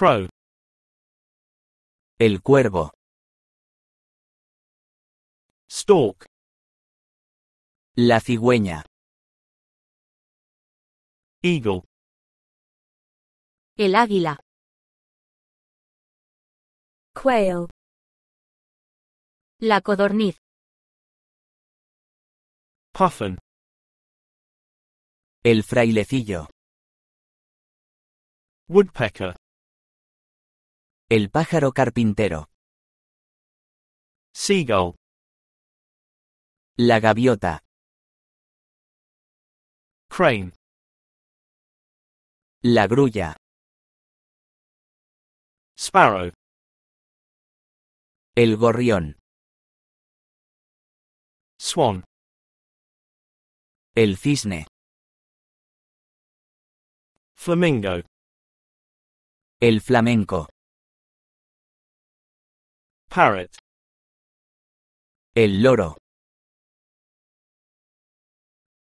Crow. El cuervo. Stork. La cigüeña. Eagle. El águila. Quail. La codorniz. Puffin. El frailecillo. Woodpecker. El pájaro carpintero. Seagull. La gaviota. Crane. La grulla. Sparrow. El gorrión. Swan. El cisne. Flamingo. El flamenco. Parrot. El loro.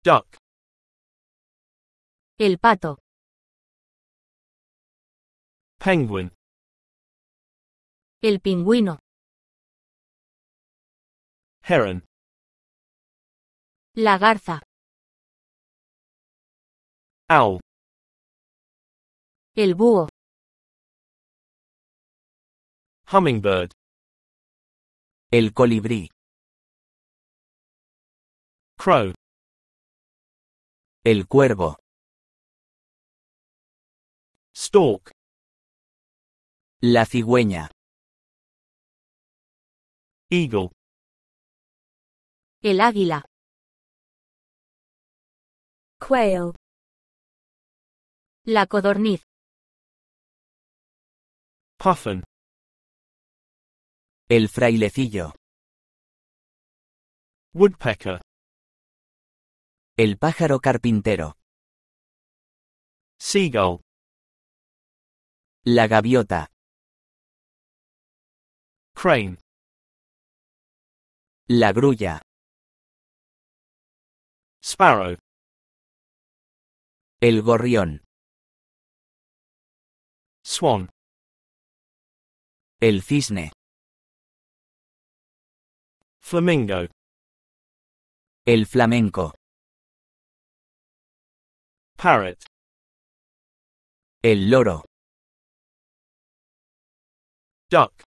Duck. El pato. Penguin. El pingüino. Heron. La garza. Owl. El búho. Hummingbird. El colibrí. Crow. El cuervo. Stork. La cigüeña. Eagle. El águila. Quail. La codorniz. Puffin. El frailecillo. Woodpecker. El pájaro carpintero. Seagull. La gaviota. Crane. La grulla. Sparrow. El gorrión. Swan. El cisne. Flamingo. El flamenco. Parrot. El loro. Duck.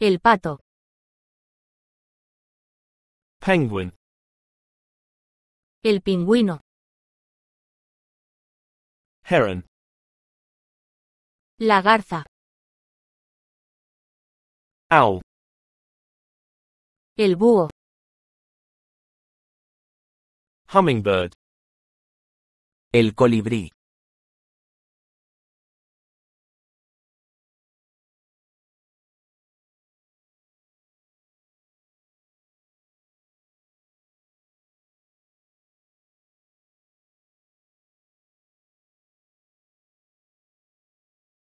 El pato. Penguin. El pingüino. Heron. La garza. El búho. Hummingbird. El colibrí.